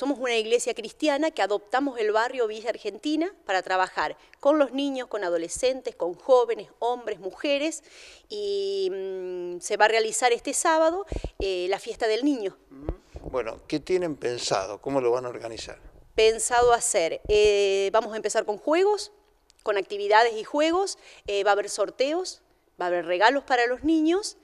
Somos una iglesia cristiana que adoptamos el barrio Villa Argentina para trabajar con los niños, con adolescentes, con jóvenes, hombres, mujeres, y mm, se va a realizar este sábado eh, la fiesta del niño. Bueno, ¿qué tienen pensado? ¿Cómo lo van a organizar? Pensado hacer, eh, vamos a empezar con juegos, con actividades y juegos, eh, va a haber sorteos, va a haber regalos para los niños,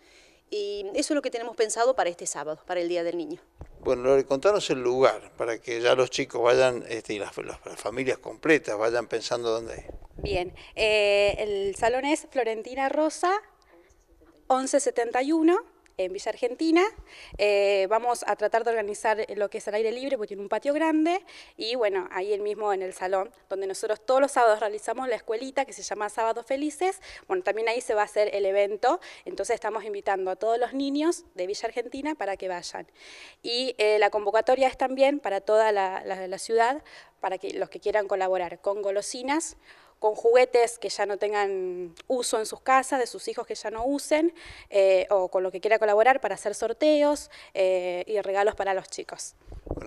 y eso es lo que tenemos pensado para este sábado, para el Día del Niño. Bueno, contanos el lugar para que ya los chicos vayan este, y las, familias completas vayan pensando dónde es. Bien, eh, el salón es Florentina Rosa, 1171 en Villa Argentina. Eh, vamos a tratar de organizar lo que es el aire libre, porque tiene un patio grande, y bueno, ahí mismo en el salón, donde nosotros todos los sábados realizamos la escuelita que se llama Sábados Felices. Bueno, también ahí se va a hacer el evento, entonces estamos invitando a todos los niños de Villa Argentina para que vayan. Y eh, la convocatoria es también para toda la, la ciudad, para que los que quieran colaborar con golosinas, con juguetes que ya no tengan uso en sus casas, de sus hijos que ya no usen, eh, o con lo que quiera colaborar para hacer sorteos eh, y regalos para los chicos.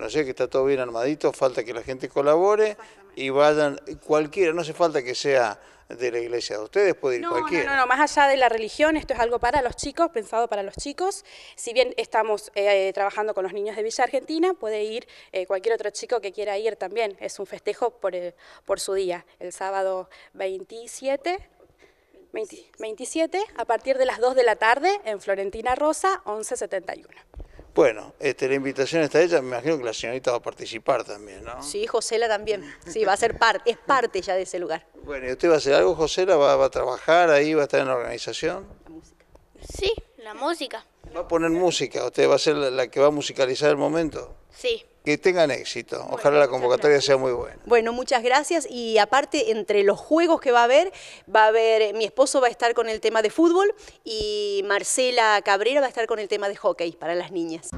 Bueno, sé que está todo bien armadito, falta que la gente colabore y vayan cualquiera, no hace falta que sea de la iglesia de ustedes, puede ir cualquiera. No, no, no, más allá de la religión, esto es algo para los chicos, pensado para los chicos. Si bien estamos eh, trabajando con los niños de Villa Argentina, puede ir eh, cualquier otro chico que quiera ir también. Es un festejo por, eh, por su día, el sábado 27. 27 a partir de las 2 de la tarde en Florentina Rosa 1171. Bueno, este, la invitación está hecha, me imagino que la señorita va a participar también, ¿no? Sí, Josela también, sí, va a ser parte, es parte ya de ese lugar. Bueno, ¿y usted va a hacer algo, Josela? ¿Va, a trabajar ahí, va a estar en la organización? La música. Sí, la música. ¿Va a poner música? ¿Usted va a ser la que va a musicalizar el momento? Sí que tengan éxito. Ojalá la convocatoria sea muy buena. Bueno, muchas gracias. Y aparte, entre los juegos que va a haber, va a haber, mi esposo va a estar con el tema de fútbol y Marcela Cabrera va a estar con el tema de hockey para las niñas.